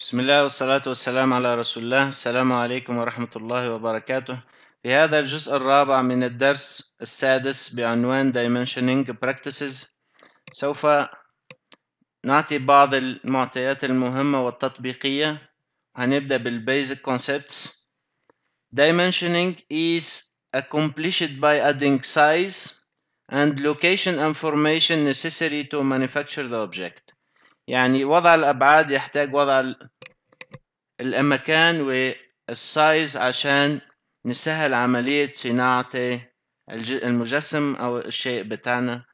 بسم الله والصلاة والسلام على رسول الله السلام عليكم ورحمة الله وبركاته في هذا الجزء الرابع من الدرس السادس بعنوان Dimensioning Practices سوف نعطي بعض المعطيات المهمة والتطبيقية هنبدأ بالبيزك concepts Dimensioning is accomplished by adding size and location information necessary to manufacture the object يعني وضع الأبعاد يحتاج وضع المكان والسايز عشان نسهل عملية صناعة المجسم أو الشيء بتاعنا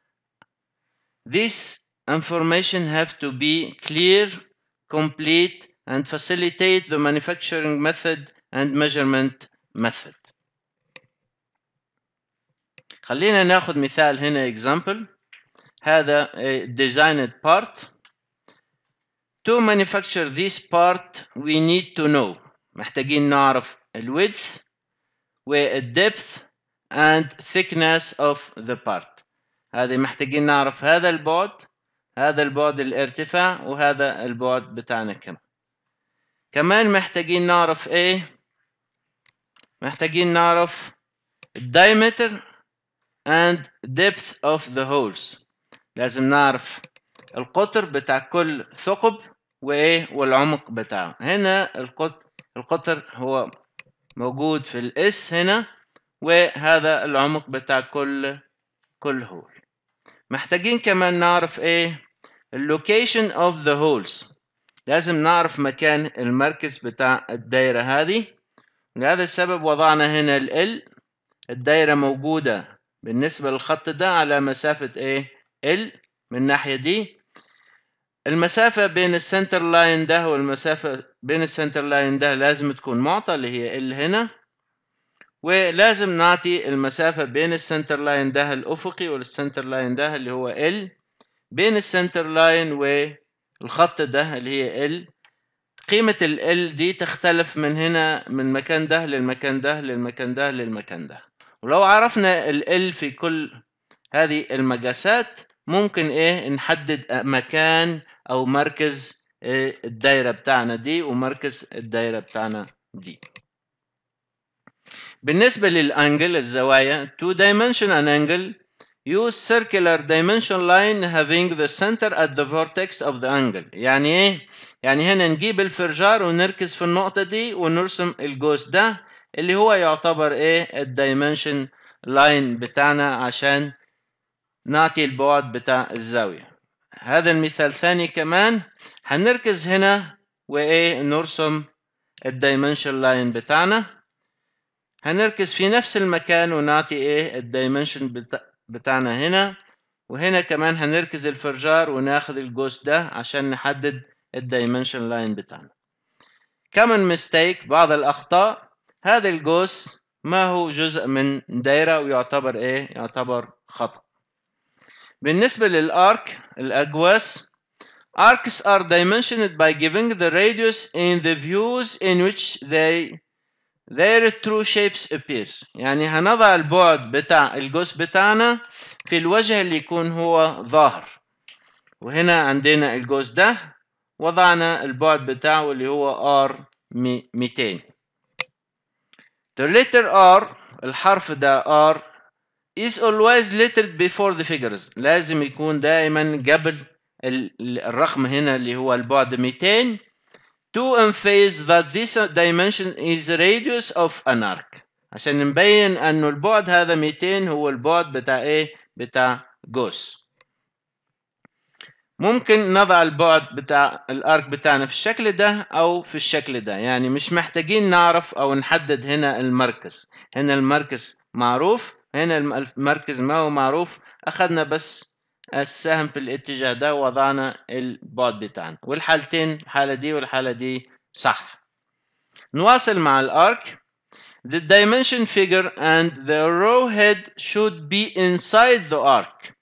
This information have to be clear, complete and facilitate the manufacturing method and measurement method خلينا ناخد مثال هنا example هذا a designed part To manufacture this part we need to know محتاجين نعرف ال width وال depth and thickness of the part هذه محتاجين نعرف هذا البعد هذا البعد الارتفاع وهذا البعد بتاعنا كم كمان محتاجين نعرف ايه محتاجين نعرف diameter and depth of the holes لازم نعرف القطر بتاع كل ثقب وايه والعمق بتاعه هنا القطر القطر هو موجود في الاس هنا وهذا العمق بتاع كل كل هول محتاجين كمان نعرف ايه اللوكيشن اوف ذا هولز لازم نعرف مكان المركز بتاع الدايرة هذه لهذا السبب وضعنا هنا ال ال الدايرة موجودة بالنسبة للخط ده على مسافة ايه ال من الناحية دي المسافة بين السنتر لاين ده والمسافة بين السنتر لاين ده لازم تكون معطى اللي هي ال هنا ولازم نعطي المسافة بين السنتر لاين ده الأفقي والسنتر لاين ده اللي هو ال بين السنتر لاين والخط ده اللي هي ال قيمة ال ال دي تختلف من هنا من مكان ده للمكان ده للمكان ده للمكان ده ولو عرفنا ال ال في كل هذه المقاسات ممكن ايه نحدد مكان او مركز آه، الدايرة بتاعنا دي ومركز الدايرة بتاعنا دي بالنسبة للانجل الزوايا two dimension an angle use circular dimension line having the center at the vertex of the angle يعني ايه يعني هنا نجيب الفرجار ونركز في النقطة دي ونرسم الجوز ده اللي هو يعتبر ايه الدايمنشن لاين بتاعنا عشان نعطي البعد بتاع الزاوية هذا المثال ثاني كمان هنركز هنا وايه نرسم الدايمنشن لاين بتاعنا هنركز في نفس المكان ونعطي ايه الدايمنشن بتاعنا هنا وهنا كمان هنركز الفرجار وناخد الجوز ده عشان نحدد الدايمنشن لاين بتاعنا كمان مستيك بعض الاخطاء هذا الجوز ما هو جزء من دايره ويعتبر ايه يعتبر خطأ بالنسبة للارك الأقواس arcs are dimensioned by giving the radius in the views in which they their true shapes appears يعني هنضع البعد بتاع الجزء بتاعنا في الوجه اللي يكون هو ظاهر وهنا عندنا الجزء ده وضعنا البعد بتاعه اللي هو R 200 the letter R الحرف ده R is always lettered before the figures لازم يكون دائما قبل الرقم هنا اللي هو البعد 200 to emphasize that this dimension is radius of an arc عشان نبين انه البعد هذا 200 هو البعد بتاع ايه بتاع جوس ممكن نضع البعد بتاع الارك بتاعنا في الشكل ده او في الشكل ده يعني مش محتاجين نعرف او نحدد هنا المركز هنا المركز معروف هنا المركز ما هو معروف أخذنا بس السهم في الاتجاه ده ووضعنا البعد بتاعنا والحالتين الحالة دي والحالة دي صح نواصل مع الارك The dimension figure and the row head should be inside the arc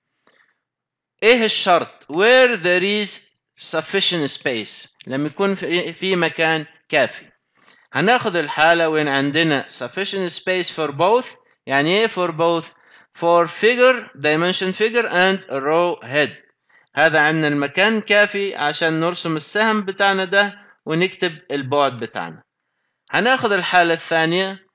ايه الشرط where there is sufficient space لما يكون في مكان كافي هناخد الحالة وين عندنا sufficient space for both يعني ايه for both for figure dimension figure and row head هذا عندنا المكان كافي عشان نرسم السهم بتاعنا ده ونكتب البعد بتاعنا هناخد الحالة الثانية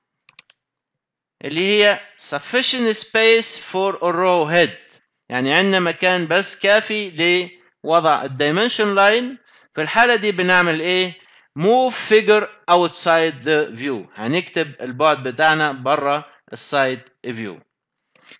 اللي هي sufficient space for a row head يعني عندنا مكان بس كافي لوضع الدايمنشن لاين في الحالة دي بنعمل ايه move figure outside the view هنكتب البعد بتاعنا بره السايد فيو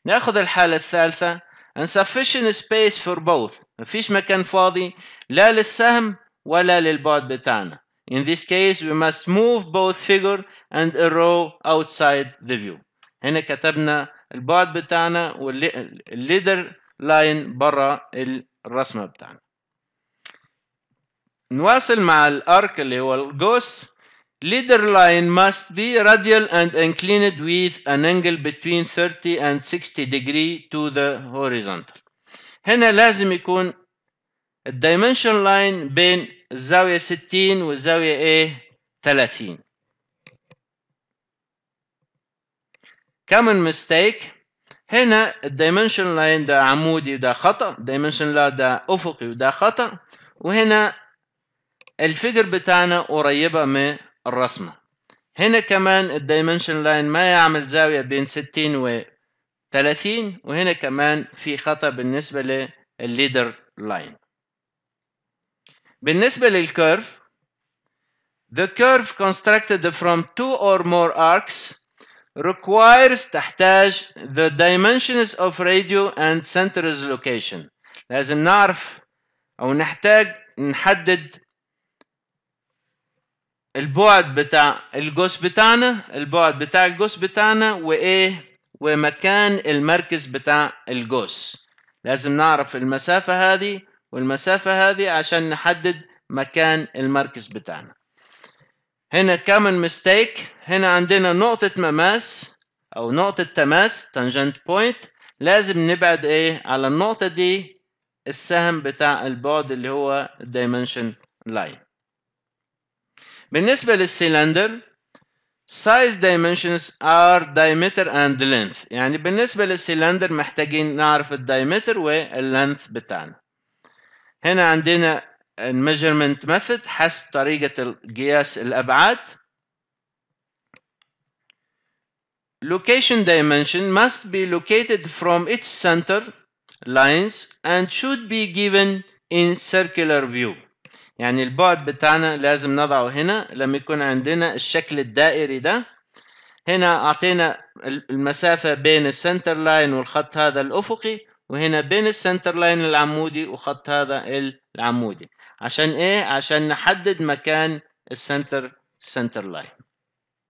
ناخذ الحالة الثالثة insufficient space for both مفيش مكان فاضي لا للسهم ولا للبعد بتاعنا in this case we must move both figure and a row outside the view هنا كتبنا البعد بتاعنا والليدر لاين برا الرسمة بتاعنا نواصل مع الارك اللي هو الجوس Leader line must be radial and inclined with an angle between 30 and 60 degree to the horizontal. هنا لازم يكون الدايمنشن لاين بين الزاوية 60 والزاوية A 30. common mistake هنا الدايمنشن لاين ده عمودي وده خطأ الدايمنشن لاين ده أفقي وده خطأ وهنا الفيجر بتاعنا قريبة من الرسمة هنا كمان الدايمنشن لاين ما يعمل زاوية بين 60 و 30 وهنا كمان في خطأ بالنسبة للليدر لاين بالنسبة للكيرف The curve constructed from two or more arcs requires تحتاج the dimensions of radio and center's location لازم نعرف أو نحتاج نحدد البعد بتاع الجوس بتاعنا البعد بتاع الجوس بتاعنا وايه ومكان المركز بتاع الجوس لازم نعرف المسافة هذه والمسافة هذه عشان نحدد مكان المركز بتاعنا هنا common mistake هنا عندنا نقطة مماس أو نقطة تماس تانجنت بوينت لازم نبعد إيه على النقطة دي السهم بتاع البعد اللي هو dimension لاين بالنسبة للسيلندر size dimensions are diameter and length يعني بالنسبة للسيلندر محتاجين نعرف الدايمتر واللينث بتاعنا هنا عندنا measurement method حسب طريقة قياس الأبعاد location dimension must be located from its center lines and should be given in circular view يعني البعد بتاعنا لازم نضعه هنا لما يكون عندنا الشكل الدائري ده هنا أعطينا المسافة بين السنتر لاين والخط هذا الأفقي وهنا بين السنتر لاين العمودي وخط هذا العمودي عشان إيه؟ عشان نحدد مكان السنتر سنتر لاين